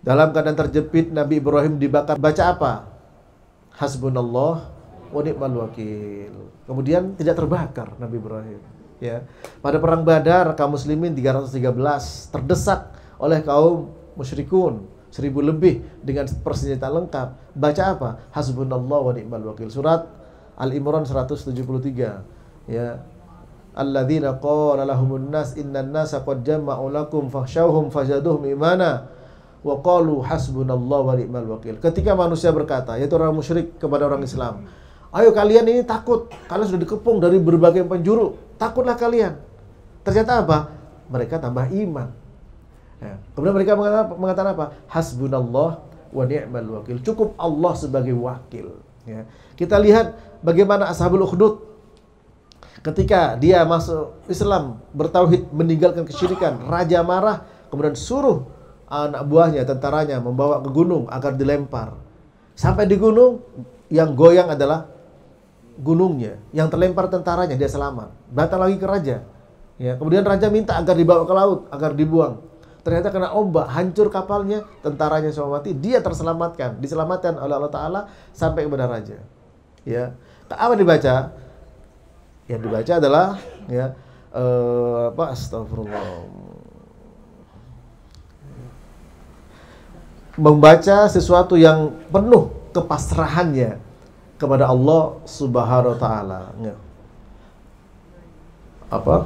Dalam keadaan terjepit Nabi Ibrahim dibakar baca apa? Hasbunallah wa ni'mal wakil. Kemudian tidak terbakar Nabi Ibrahim. Ya. Pada perang Badar kaum muslimin 313 terdesak oleh kaum musyrikun seribu lebih dengan persenjata lengkap. Baca apa? Hasbunallah wa ni'mal wakil. Surat Al-Imran 173. Ya. Alladzina qala lahumun nas innan nasa qad jama'u lakum fakhshawhum fazaduhum imana Wakalu qalu hasbunallah wa ni'mal wakil. Ketika manusia berkata, yaitu orang musyrik kepada orang Islam, "Ayo kalian ini takut, kalian sudah dikepung dari berbagai penjuru, takutlah kalian." Ternyata apa? Mereka tambah iman. Ya. Kemudian mereka mengatakan, mengatakan apa? Hasbunallah wa ni'mal wakil. Cukup Allah sebagai wakil. Ya. Kita lihat bagaimana Ashabul Ukhdud ketika dia masuk Islam, bertauhid, meninggalkan kesyirikan, raja marah, kemudian suruh anak buahnya, tentaranya membawa ke gunung agar dilempar. Sampai di gunung, yang goyang adalah gunungnya, yang terlempar tentaranya dia selamat. Datang lagi ke raja. Ya, kemudian raja minta agar dibawa ke laut, agar dibuang. Ternyata kena ombak, hancur kapalnya, tentaranya semua mati, dia terselamatkan, diselamatkan oleh Allah Taala sampai kepada raja. Ya. tak Apa dibaca? Yang dibaca adalah ya eh, apa? Astagfirullah. membaca sesuatu yang penuh kepasrahannya kepada Allah Subhanahu wa taala. Apa?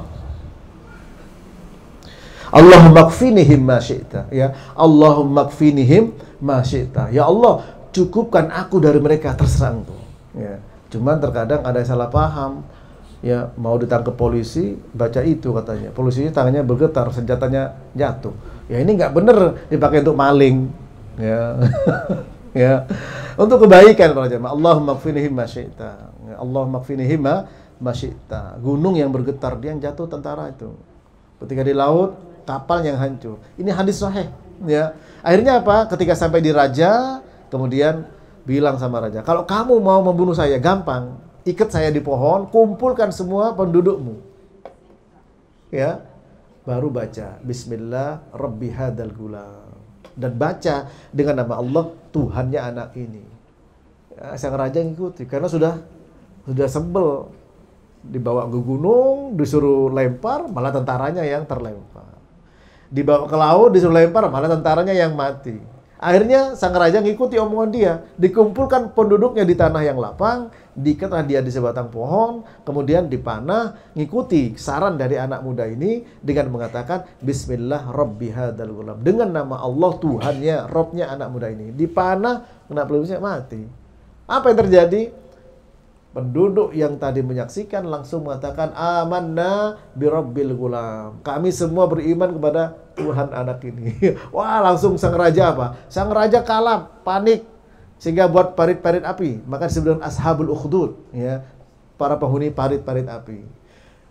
Allahumma kfinihim ma syi'ta ya. Allahumma kfinihim ma syi'ta. Ya Allah, cukupkan aku dari mereka terserang tuh. Ya. Cuman terkadang ada yang salah paham. Ya, mau ditangkap polisi, baca itu katanya. Polisinya tangannya bergetar, senjatanya jatuh. Ya ini nggak bener dipakai untuk maling Ya. ya. Untuk kebaikan para jemaah. Allahumma kfinihim masyita. Ya, Allah masyita. Gunung yang bergetar, dia yang jatuh tentara itu. Ketika di laut, kapal yang hancur. Ini hadis sahih. Ya. Akhirnya apa? Ketika sampai di raja, kemudian bilang sama raja, kalau kamu mau membunuh saya, gampang. Ikat saya di pohon, kumpulkan semua pendudukmu. Ya, baru baca Bismillah Rabbi gulam dan baca dengan nama Allah Tuhannya anak ini. Ya, sang raja ngikuti karena sudah sudah sebel dibawa ke gunung disuruh lempar malah tentaranya yang terlempar dibawa ke laut disuruh lempar malah tentaranya yang mati Akhirnya sang raja ngikuti omongan dia. Dikumpulkan penduduknya di tanah yang lapang, diketah dia di sebatang pohon, kemudian dipanah, ngikuti saran dari anak muda ini dengan mengatakan Bismillah Rabbi hadal gulam. Dengan nama Allah Tuhannya, Robnya anak muda ini. Dipanah, kena pelurunya mati. Apa yang terjadi? penduduk yang tadi menyaksikan langsung mengatakan amanna birabbil gulam. Kami semua beriman kepada Tuhan anak ini. Wah, langsung sang raja apa? Sang raja kalah, panik sehingga buat parit-parit api. Maka disebut ashabul ukhdud ya, para penghuni parit-parit api.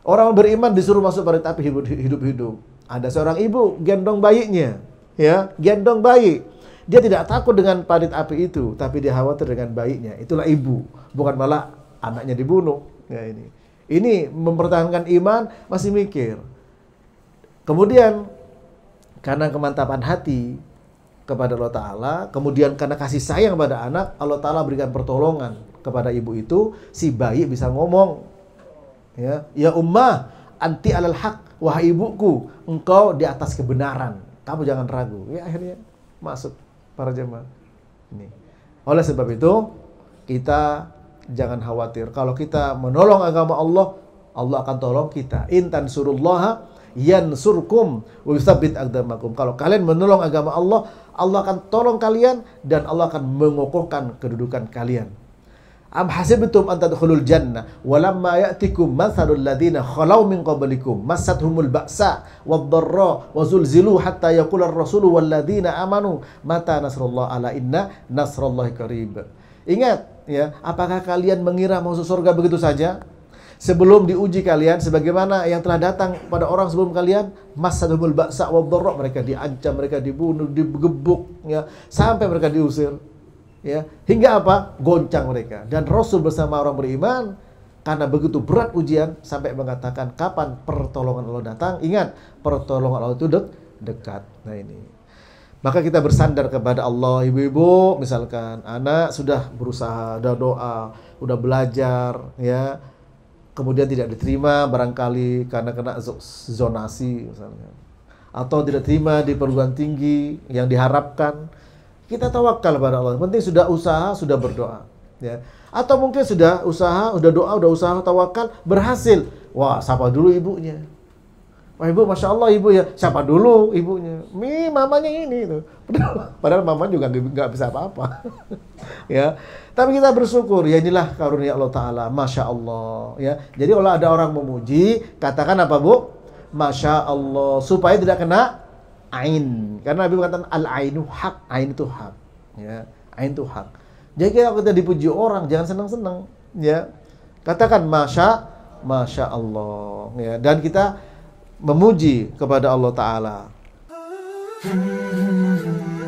Orang beriman disuruh masuk parit api hidup-hidup. Ada seorang ibu gendong bayinya, ya, gendong bayi. Dia tidak takut dengan parit api itu, tapi dia khawatir dengan bayinya. Itulah ibu, bukan malah anaknya dibunuh. Ya ini. Ini mempertahankan iman masih mikir. Kemudian karena kemantapan hati kepada Allah Ta'ala, kemudian karena kasih sayang kepada anak, Allah Ta'ala berikan pertolongan kepada ibu itu, si bayi bisa ngomong. Ya, ya ummah, anti alal haq, wahai ibuku, engkau di atas kebenaran. Kamu jangan ragu. Ya akhirnya masuk para jemaah. Ini. Oleh sebab itu, kita jangan khawatir. Kalau kita menolong agama Allah, Allah akan tolong kita. Intan surullaha yansurkum wa yusabbit agdamakum. Kalau kalian menolong agama Allah, Allah akan tolong kalian dan Allah akan mengokohkan kedudukan kalian. Am hasibtum an tadkhulul jannah walamma ya'tikum mathalul ladina khalau min qablikum massathumul ba'sa wad-dharra wa zulzilu hatta yaqula ar-rasulu wal ladina amanu mata nasrullah ala inna nasrullahi qarib. Ingat, ya, apakah kalian mengira masuk surga begitu saja? Sebelum diuji kalian, sebagaimana yang telah datang pada orang sebelum kalian, masa masadhumul baksa wa mereka diancam, mereka dibunuh, digebuk, ya, sampai mereka diusir. Ya, hingga apa? Goncang mereka. Dan Rasul bersama orang beriman karena begitu berat ujian sampai mengatakan kapan pertolongan Allah datang. Ingat, pertolongan Allah itu dekat. Nah ini maka kita bersandar kepada Allah ibu-ibu misalkan anak sudah berusaha udah doa sudah belajar ya kemudian tidak diterima barangkali karena kena zonasi misalnya atau tidak terima di perguruan tinggi yang diharapkan kita tawakal kepada Allah penting sudah usaha sudah berdoa ya atau mungkin sudah usaha sudah doa udah usaha tawakal berhasil wah sapa dulu ibunya Wah ibu, masya Allah ibu ya. Siapa dulu ibunya? Mi, mamanya ini. Itu. Padahal, padahal mama juga nggak bisa apa-apa. ya. Tapi kita bersyukur. Ya inilah karunia Allah Taala. Masya Allah. Ya. Jadi kalau ada orang memuji, katakan apa bu? Masya Allah. Supaya tidak kena ain. Karena Nabi mengatakan al ainu hak. Ain itu hak. Ya. Ain itu hak. Jadi kalau kita dipuji orang, jangan senang-senang. Ya. Katakan masya, masya Allah. Ya. Dan kita memuji kepada Allah Ta'ala.